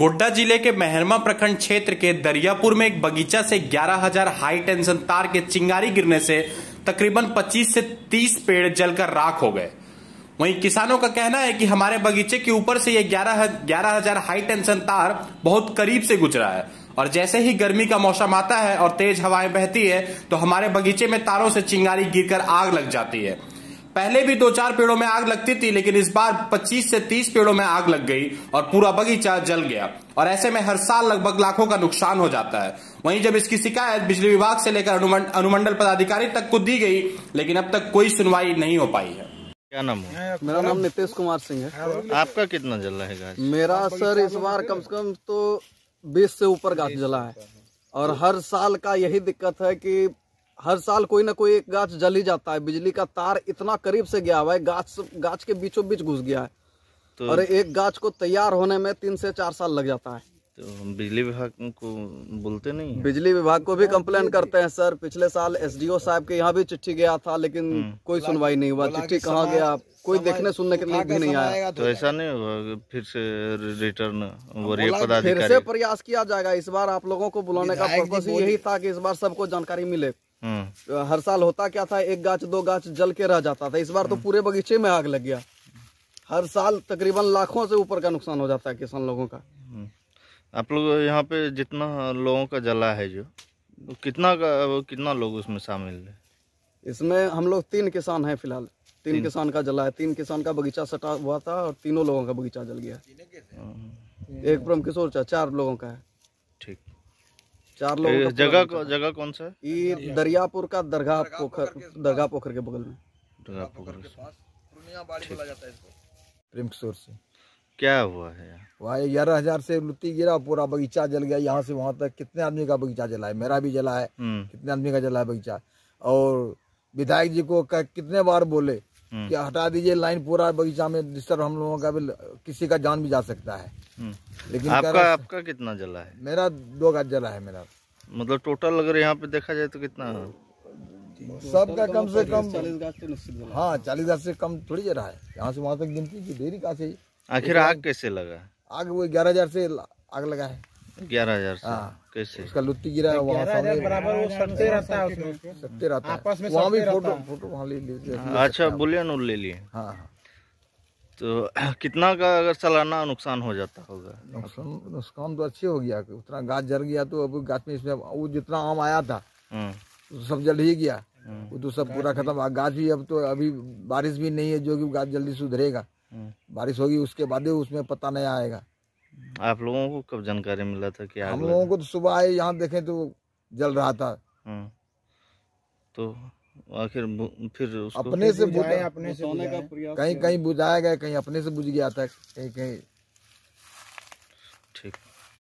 गोड्डा जिले के मेहरमा प्रखंड क्षेत्र के दरियापुर में एक बगीचा से 11000 हाई टेंशन तार के चिंगारी गिरने से तकरीबन 25 से 30 पेड़ जलकर राख हो गए वहीं किसानों का कहना है कि हमारे बगीचे के ऊपर से ये ग्यारह ग्यारह हजार हाई टेंशन तार बहुत करीब से गुजरा है और जैसे ही गर्मी का मौसम आता है और तेज हवाएं बहती है तो हमारे बगीचे में तारों से चिंगारी गिरकर आग लग जाती है पहले भी दो चार पेड़ों में आग लगती थी लेकिन इस बार 25 से 30 पेड़ों में आग लग गई और पूरा बगीचा जल गया और ऐसे में हर साल लगभग लाखों का नुकसान हो जाता है वहीं जब इसकी शिकायत बिजली विभाग से लेकर अनुमंडल पदाधिकारी तक को दी गई लेकिन अब तक कोई सुनवाई नहीं हो पाई है क्या नाम है मेरा नाम नितेश कुमार सिंह है आपका कितना जल रहेगा मेरा सर इस बार कम से कम तो बीस से ऊपर गाछ जला है और हर साल का यही दिक्कत है कि हर साल कोई ना कोई एक गाछ जल ही जाता है बिजली का तार इतना करीब से गया हुआ है गाछ गाछ के बीचों बीच घुस गया है तो और एक गाछ को तैयार होने में तीन से चार साल लग जाता है तो बिजली विभाग को बोलते नहीं बिजली विभाग को भी कंप्लेन करते हैं सर पिछले साल एसडीओ साहब के यहाँ भी चिट्ठी गया था लेकिन हम्म। कोई सुनवाई नहीं हुआ चिट्ठी कहाँ गया कोई देखने सुनने के लिए भी नहीं आया तो, तो ऐसा नहीं होगा फिर से रिटर्न फिर से प्रयास किया जाएगा इस बार आप लोगों को बुलाने का यही था कि इस बार सबको जानकारी मिले हम्म। हर साल होता क्या था एक गाच दो गाच जल के रह जाता था इस बार तो हम्म। पूरे बगीचे में आग लग गया हर साल तकरीबन लाखों से ऊपर का नुकसान हो जाता है किसान लोगों का हम्म। आप लोग यहाँ पे जितना लोगों का जला है जो कितना का कितना लोग उसमें शामिल है इसमें हम लोग तीन किसान हैं फिलहाल तीन, तीन किसान का जला है तीन किसान का बगीचा सटा हुआ था और तीनों लोगों का बगीचा जल गया एक ब्रह्म किशोर चार लोगों का है ठीक चार लोग जगह जगह कौन सा है ये दरियापुर का दरगाह पोखर दरगाह पोखर के बगल में दरगाह पोखर के पास प्रेम किशोर से क्या हुआ है वहाँ ग्यारह हजार से लुत्ती गिरा पूरा बगीचा जल गया यहाँ से वहाँ तक कितने आदमी का बगीचा जला है मेरा भी जला है हम्म। कितने आदमी का जला है बगीचा और विधायक जी को कितने बार बोले हम्म। कि हटा दीजिए लाइन पूरा बगीचा में डिस्टर्ब हम लोगों का भी किसी का जान भी जा सकता है हम्म। लेकिन आपका आपका कितना जला है मेरा दो गज जला है मेरा मतलब टोटल अगर यहाँ पे देखा जाए तो कितना सबका कम से कम तो हाँ चालीस गाज से कम थोड़ी जरा है यहाँ से वहाँ तक गिनती की देरी कहा से आखिर आग कैसे लगा आग वो ग्यारह हजार से आग लगा है ग्यारह हजार हाँ कैसे उसका लुत्ती गिरा है वहाँ सामने बराबर वो सटते रहता है उसमें सटते रहता है आपस में वहाँ भी फोटो फोटो वहाँ ले लीजिए हाँ, अच्छा बुलियन उल ले लिए हाँ, हाँ। तो कितना का अगर सालाना नुकसान हो जाता होगा नुकसान नुकसान तो अच्छे हो गया उतना गाछ जर गया तो अब गाछ में इसमें वो जितना आम आया था हम्म। तो सब जल ही गया हम्म। वो तो सब पूरा खत्म गाछ भी अब तो अभी बारिश भी नहीं है जो कि गाछ जल्दी सुधरेगा हम्म। बारिश होगी उसके बाद ही उसमें पता नहीं आएगा आप लोगों को कब जानकारी मिला था कि हम लोगों को तो सुबह आए यहाँ देखे तो जल रहा था हाँ। तो आखिर फिर उसको अपने से बुझाए अपने से सोने का कहीं कहीं बुझाया गया कहीं अपने से बुझ गया था कहीं कहीं ठीक